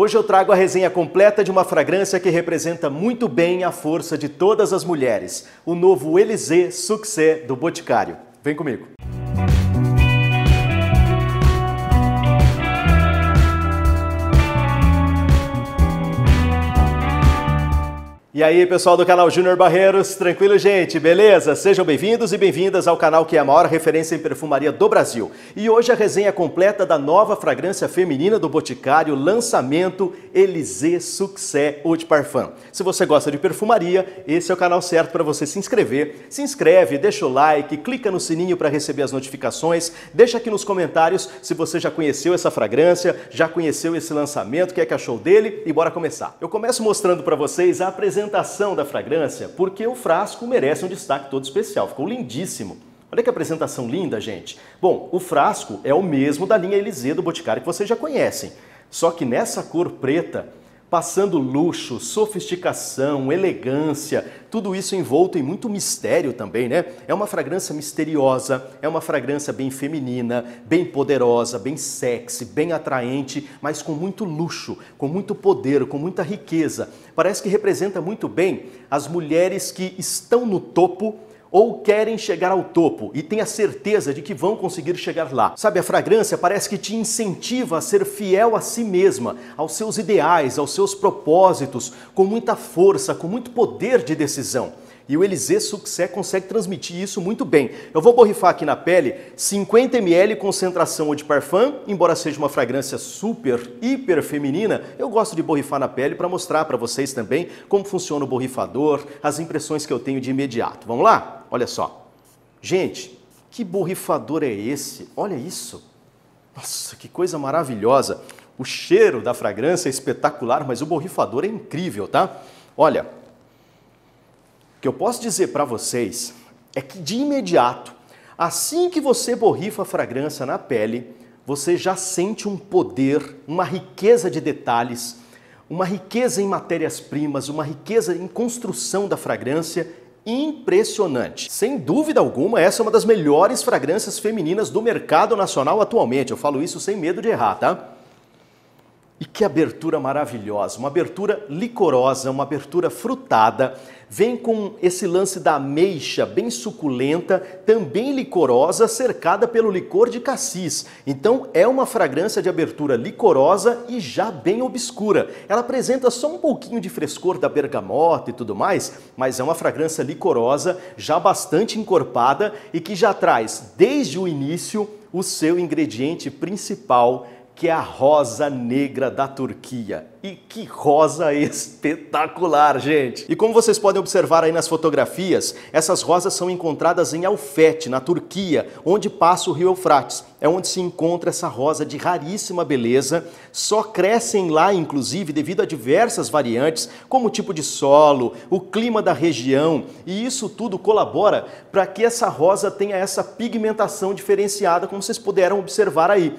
Hoje eu trago a resenha completa de uma fragrância que representa muito bem a força de todas as mulheres, o novo Elysée Succès do Boticário. Vem comigo! E aí, pessoal do canal Júnior Barreiros, tranquilo, gente? Beleza? Sejam bem-vindos e bem-vindas ao canal que é a maior referência em perfumaria do Brasil. E hoje a resenha completa da nova fragrância feminina do Boticário, lançamento Elysée Succès Eau de Parfum. Se você gosta de perfumaria, esse é o canal certo para você se inscrever. Se inscreve, deixa o like, clica no sininho para receber as notificações, deixa aqui nos comentários se você já conheceu essa fragrância, já conheceu esse lançamento, o que é que achou dele e bora começar. Eu começo mostrando para vocês a apresentação apresentação da fragrância, porque o frasco merece um destaque todo especial. Ficou lindíssimo. Olha que apresentação linda, gente. Bom, o frasco é o mesmo da linha Elisê do Boticário que vocês já conhecem. Só que nessa cor preta, passando luxo, sofisticação, elegância, tudo isso envolto em muito mistério também, né? É uma fragrância misteriosa, é uma fragrância bem feminina, bem poderosa, bem sexy, bem atraente, mas com muito luxo, com muito poder, com muita riqueza. Parece que representa muito bem as mulheres que estão no topo ou querem chegar ao topo e têm a certeza de que vão conseguir chegar lá. Sabe, a fragrância parece que te incentiva a ser fiel a si mesma, aos seus ideais, aos seus propósitos, com muita força, com muito poder de decisão. E o Elisée Succès consegue transmitir isso muito bem. Eu vou borrifar aqui na pele 50 ml concentração de parfum, embora seja uma fragrância super, hiper feminina, eu gosto de borrifar na pele para mostrar para vocês também como funciona o borrifador, as impressões que eu tenho de imediato. Vamos lá? Olha só. Gente, que borrifador é esse? Olha isso. Nossa, que coisa maravilhosa. O cheiro da fragrância é espetacular, mas o borrifador é incrível, tá? Olha, o que eu posso dizer para vocês é que de imediato, assim que você borrifa a fragrância na pele, você já sente um poder, uma riqueza de detalhes, uma riqueza em matérias-primas, uma riqueza em construção da fragrância impressionante. Sem dúvida alguma, essa é uma das melhores fragrâncias femininas do mercado nacional atualmente. Eu falo isso sem medo de errar, tá? E que abertura maravilhosa, uma abertura licorosa, uma abertura frutada. Vem com esse lance da ameixa bem suculenta, também licorosa, cercada pelo licor de cassis. Então é uma fragrância de abertura licorosa e já bem obscura. Ela apresenta só um pouquinho de frescor da bergamota e tudo mais, mas é uma fragrância licorosa, já bastante encorpada e que já traz desde o início o seu ingrediente principal que é a rosa negra da Turquia. E que rosa espetacular, gente! E como vocês podem observar aí nas fotografias, essas rosas são encontradas em Alfete, na Turquia, onde passa o rio Eufrates. É onde se encontra essa rosa de raríssima beleza. Só crescem lá, inclusive, devido a diversas variantes, como o tipo de solo, o clima da região, e isso tudo colabora para que essa rosa tenha essa pigmentação diferenciada, como vocês puderam observar aí.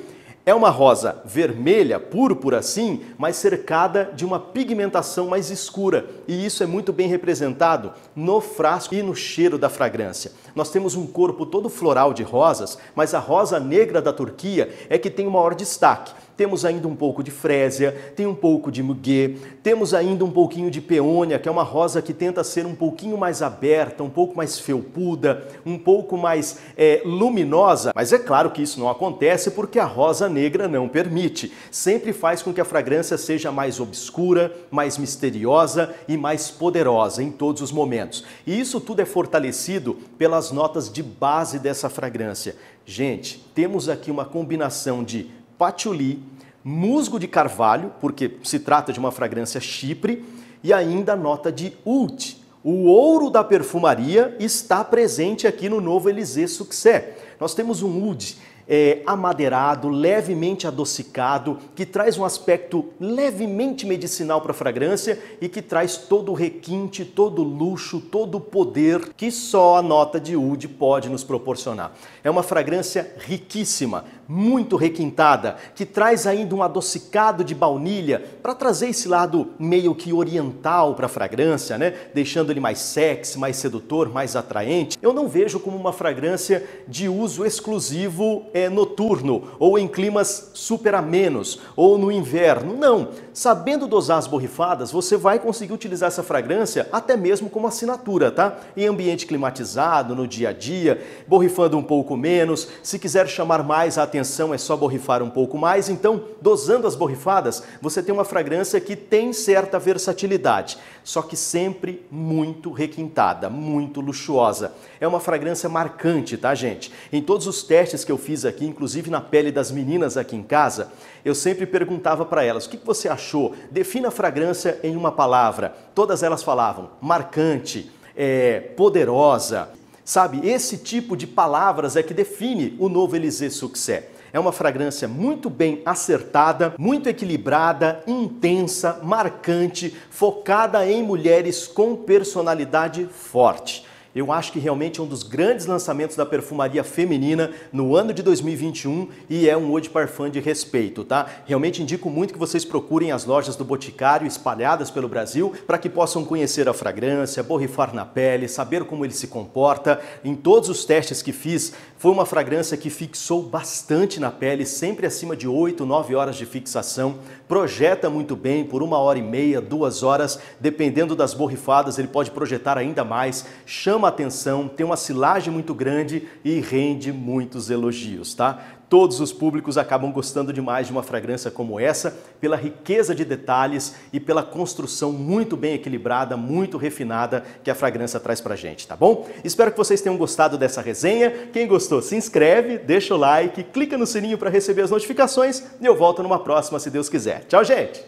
É uma rosa vermelha, púrpura assim, mas cercada de uma pigmentação mais escura, e isso é muito bem representado no frasco e no cheiro da fragrância. Nós temos um corpo todo floral de rosas, mas a rosa negra da Turquia é que tem o maior destaque temos ainda um pouco de frésia, tem um pouco de muguê, temos ainda um pouquinho de peônia, que é uma rosa que tenta ser um pouquinho mais aberta, um pouco mais felpuda, um pouco mais é, luminosa. Mas é claro que isso não acontece porque a rosa negra não permite. Sempre faz com que a fragrância seja mais obscura, mais misteriosa e mais poderosa em todos os momentos. E isso tudo é fortalecido pelas notas de base dessa fragrância. Gente, temos aqui uma combinação de patchouli, musgo de carvalho, porque se trata de uma fragrância chipre, e ainda nota de oud. O ouro da perfumaria está presente aqui no novo Elysée Succès. Nós temos um oud é, amadeirado, levemente adocicado, que traz um aspecto levemente medicinal para a fragrância e que traz todo o requinte, todo o luxo, todo o poder que só a nota de oud pode nos proporcionar. É uma fragrância riquíssima, muito requintada, que traz ainda um adocicado de baunilha para trazer esse lado meio que oriental para a fragrância, né? Deixando ele mais sexy, mais sedutor, mais atraente. Eu não vejo como uma fragrância de uso exclusivo é, é, noturno, ou em climas super amenos, ou no inverno. Não. Sabendo dosar as borrifadas, você vai conseguir utilizar essa fragrância até mesmo como assinatura, tá? Em ambiente climatizado, no dia a dia, borrifando um pouco menos. Se quiser chamar mais a atenção, é só borrifar um pouco mais. Então, dosando as borrifadas, você tem uma fragrância que tem certa versatilidade, só que sempre muito requintada, muito luxuosa. É uma fragrância marcante, tá, gente? Em todos os testes que eu fiz aqui, inclusive na pele das meninas aqui em casa, eu sempre perguntava para elas: o que você achou? Defina a fragrância em uma palavra. Todas elas falavam marcante, é, poderosa. Sabe, esse tipo de palavras é que define o novo Elysée Succès. É uma fragrância muito bem acertada, muito equilibrada, intensa, marcante, focada em mulheres com personalidade forte. Eu acho que realmente é um dos grandes lançamentos da perfumaria feminina no ano de 2021 e é um eau de parfum de respeito, tá? Realmente indico muito que vocês procurem as lojas do Boticário espalhadas pelo Brasil para que possam conhecer a fragrância, borrifar na pele, saber como ele se comporta. Em todos os testes que fiz, foi uma fragrância que fixou bastante na pele, sempre acima de 8, 9 horas de fixação. Projeta muito bem por uma hora e meia, duas horas, dependendo das borrifadas, ele pode projetar ainda mais. Chama atenção, tem uma silagem muito grande e rende muitos elogios, tá? Todos os públicos acabam gostando demais de uma fragrância como essa, pela riqueza de detalhes e pela construção muito bem equilibrada, muito refinada que a fragrância traz pra gente, tá bom? Espero que vocês tenham gostado dessa resenha. Quem gostou, se inscreve, deixa o like, clica no sininho para receber as notificações e eu volto numa próxima, se Deus quiser. Tchau, gente!